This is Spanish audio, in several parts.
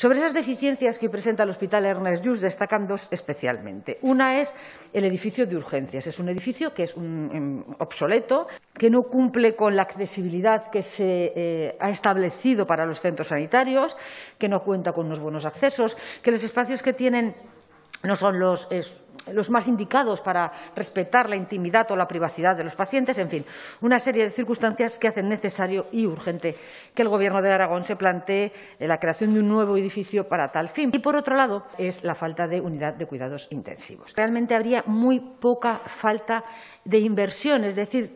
Sobre esas deficiencias que presenta el Hospital Ernest Lluís destacan dos especialmente. Una es el edificio de urgencias. Es un edificio que es un, em, obsoleto, que no cumple con la accesibilidad que se eh, ha establecido para los centros sanitarios, que no cuenta con unos buenos accesos, que los espacios que tienen no son los los más indicados para respetar la intimidad o la privacidad de los pacientes, en fin, una serie de circunstancias que hacen necesario y urgente que el Gobierno de Aragón se plantee la creación de un nuevo edificio para tal fin. Y, por otro lado, es la falta de unidad de cuidados intensivos. Realmente habría muy poca falta de inversión, es decir,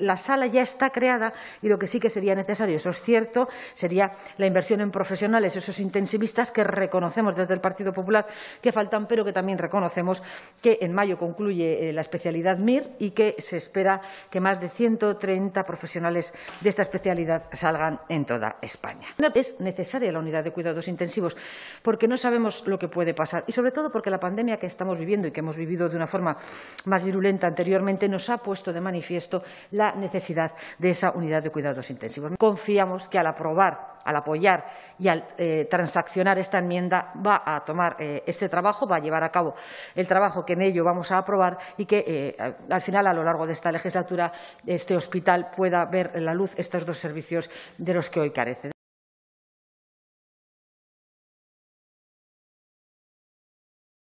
la sala ya está creada y lo que sí que sería necesario, eso es cierto, sería la inversión en profesionales, esos intensivistas que reconocemos desde el Partido Popular que faltan, pero que también reconocemos que en mayo concluye eh, la especialidad MIR y que se espera que más de 130 profesionales de esta especialidad salgan en toda España. Es necesaria la unidad de cuidados intensivos porque no sabemos lo que puede pasar y, sobre todo, porque la pandemia que estamos viviendo y que hemos vivido de una forma más virulenta anteriormente nos ha puesto de manifiesto la necesidad de esa unidad de cuidados intensivos. Confiamos que al aprobar, al apoyar y al eh, transaccionar esta enmienda va a tomar eh, este trabajo, va a llevar a cabo el trabajo que en ello vamos a aprobar y que eh, al final, a lo largo de esta legislatura, este hospital pueda ver en la luz estos dos servicios de los que hoy carece.